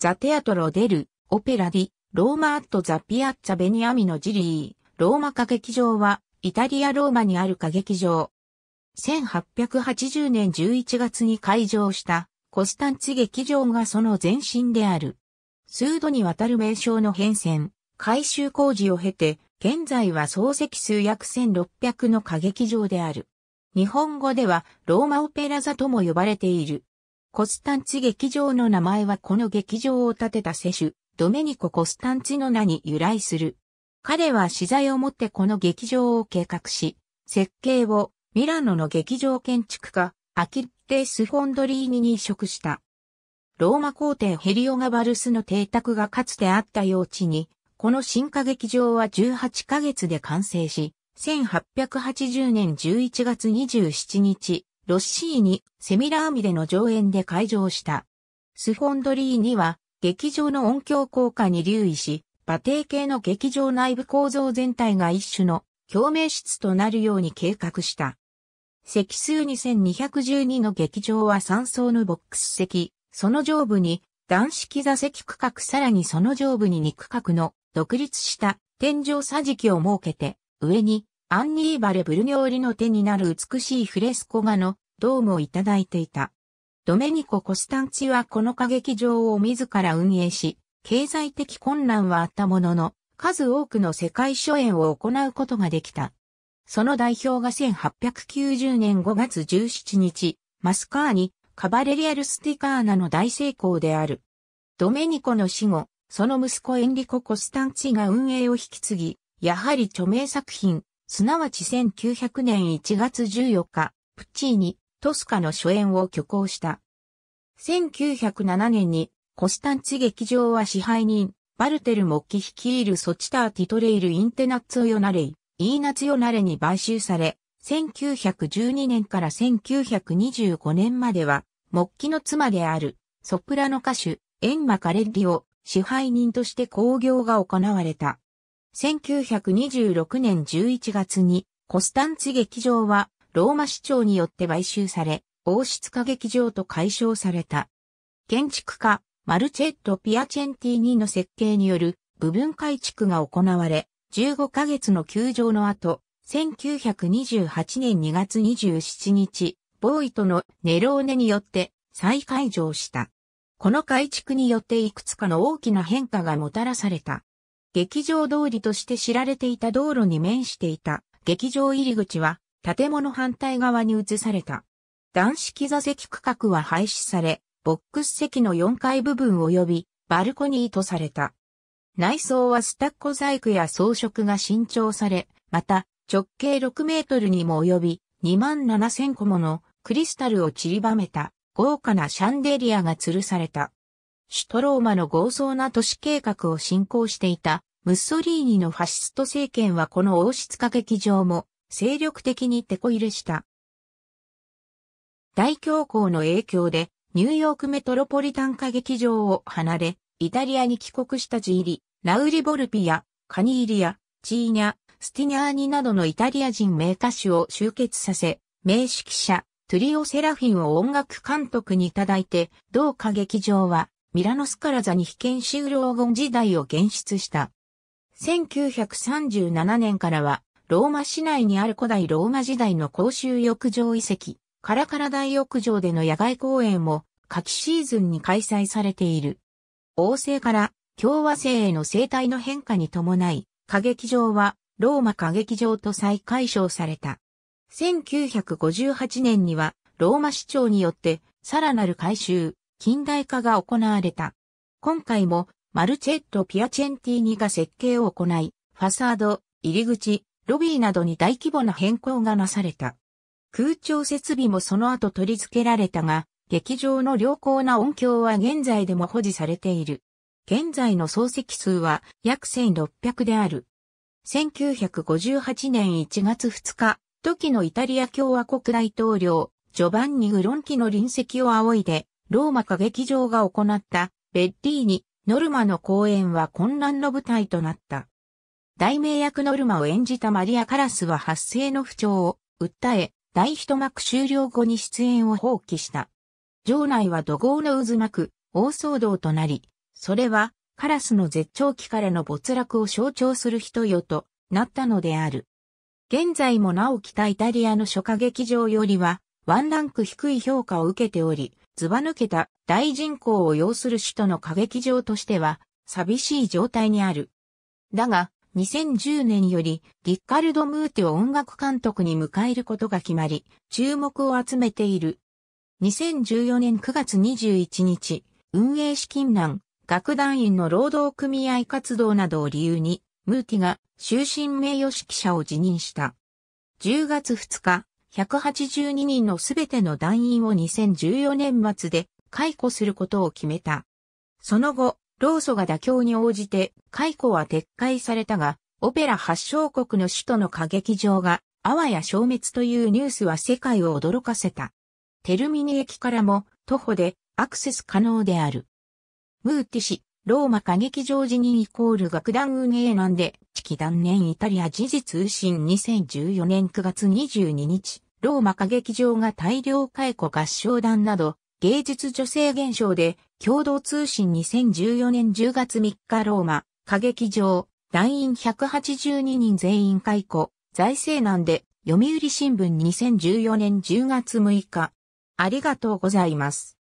ザ・テアトロ・デル、オペラ・ディ、ローマ・アット・ザ・ピアッツァ・ベニアミのジリー、ローマ歌劇場は、イタリア・ローマにある歌劇場。1880年11月に開場した、コスタンツ劇場がその前身である。数度にわたる名称の変遷、改修工事を経て、現在は総席数約1600の歌劇場である。日本語では、ローマオペラ座とも呼ばれている。コスタンチ劇場の名前はこの劇場を建てた世主、ドメニコ・コスタンチの名に由来する。彼は資材をもってこの劇場を計画し、設計をミラノの劇場建築家、アキッテス・フォンドリーニに移植した。ローマ皇帝ヘリオガバルスの邸宅がかつてあった用地に、この進化劇場は18ヶ月で完成し、1880年11月27日、ロッシーニ、セミラーミでの上演で会場した。スフォンドリーニは、劇場の音響効果に留意し、馬蹄形の劇場内部構造全体が一種の共鳴室となるように計画した。席数2212の劇場は3層のボックス席、その上部に断式座席区画さらにその上部に2区画の独立した天井桟敷を設けて、上にアンニーバレ・ブルニョーリの手になる美しいフレスコ画のドームをいただいていた。ドメニコ・コスタンチはこの歌劇場を自ら運営し、経済的困難はあったものの、数多くの世界初演を行うことができた。その代表が1890年5月17日、マスカーニ、カバレリアルスティカーナの大成功である。ドメニコの死後、その息子エンリコ・コスタンチが運営を引き継ぎ、やはり著名作品、すなわち1900年1月14日、プッチーニ、トスカの初演を挙行した。1907年に、コスタンツ劇場は支配人、バルテル・モッキ率いるソチター・ティトレイル・インテナッツ・オヨナレイ、イーナツ・ヨナレに買収され、1912年から1925年までは、モッキの妻である、ソプラノ歌手、エンマ・カレッリを支配人として興行が行われた。1926年11月にコスタンツ劇場はローマ市長によって買収され、王室化劇場と解消された。建築家、マルチェット・ピアチェンティーニの設計による部分改築が行われ、15ヶ月の休場の後、1928年2月27日、ボーイとのネローネによって再開場した。この改築によっていくつかの大きな変化がもたらされた。劇場通りとして知られていた道路に面していた劇場入り口は建物反対側に移された。段式座席区画は廃止され、ボックス席の4階部分及びバルコニーとされた。内装はスタッコ細工や装飾が新調され、また直径6メートルにも及び2万7千個ものクリスタルを散りばめた豪華なシャンデリアが吊るされた。シュトローマの豪壮な都市計画を進行していたムッソリーニのファシスト政権はこの王室歌劇場も精力的に手こ入れした。大恐慌の影響でニューヨークメトロポリタン歌劇場を離れ、イタリアに帰国したジーリ、ラウリ・ボルピア、カニーリア、チーニャ、スティニャーニなどのイタリア人名歌手を集結させ、名指揮者、トゥリオ・セラフィンを音楽監督にいただいて、同歌劇場はミラノスカラザに被験修老後時代を現出した。1937年からは、ローマ市内にある古代ローマ時代の公衆浴場遺跡、カラカラ大浴場での野外公演も、夏季シーズンに開催されている。王政から共和制への生態の変化に伴い、歌劇場はローマ歌劇場と再解消された。1958年にはローマ市長によってさらなる改修、近代化が行われた。今回もマルチェット・ピアチェンティーニが設計を行い、ファサード、入り口、ロビーなどに大規模な変更がなされた。空調設備もその後取り付けられたが、劇場の良好な音響は現在でも保持されている。現在の総席数は約1600である。1958年1月2日、時のイタリア共和国大統領、ジョバンニ・グロンキの臨席を仰いで、ローマ歌劇場が行ったベッリーニ、ノルマの公演は混乱の舞台となった。大名役ノルマを演じたマリア・カラスは発声の不調を訴え、大一幕終了後に出演を放棄した。場内は怒号の渦巻く大騒動となり、それはカラスの絶頂期からの没落を象徴する人よとなったのである。現在もなお北イタリアの初歌劇場よりはワンランク低い評価を受けており、ずば抜けた大人口を要する首都の過激場としては、寂しい状態にある。だが、2010年より、ィッカルド・ムーテを音楽監督に迎えることが決まり、注目を集めている。2014年9月21日、運営資金難、楽団員の労働組合活動などを理由に、ムーティが終身名誉指揮者を辞任した。10月2日、182人のすべての団員を2014年末で解雇することを決めた。その後、労組が妥協に応じて解雇は撤回されたが、オペラ発祥国の首都の歌劇場があわや消滅というニュースは世界を驚かせた。テルミニ駅からも徒歩でアクセス可能である。ムーティ氏、ローマ歌劇場辞任イコール楽団運営なんで、地期断念イタリア時事通信2014年9月22日、ローマ歌劇場が大量解雇合唱団など、芸術女性現象で、共同通信2014年10月3日ローマ歌劇場、団員182人全員解雇、財政難で、読売新聞2014年10月6日。ありがとうございます。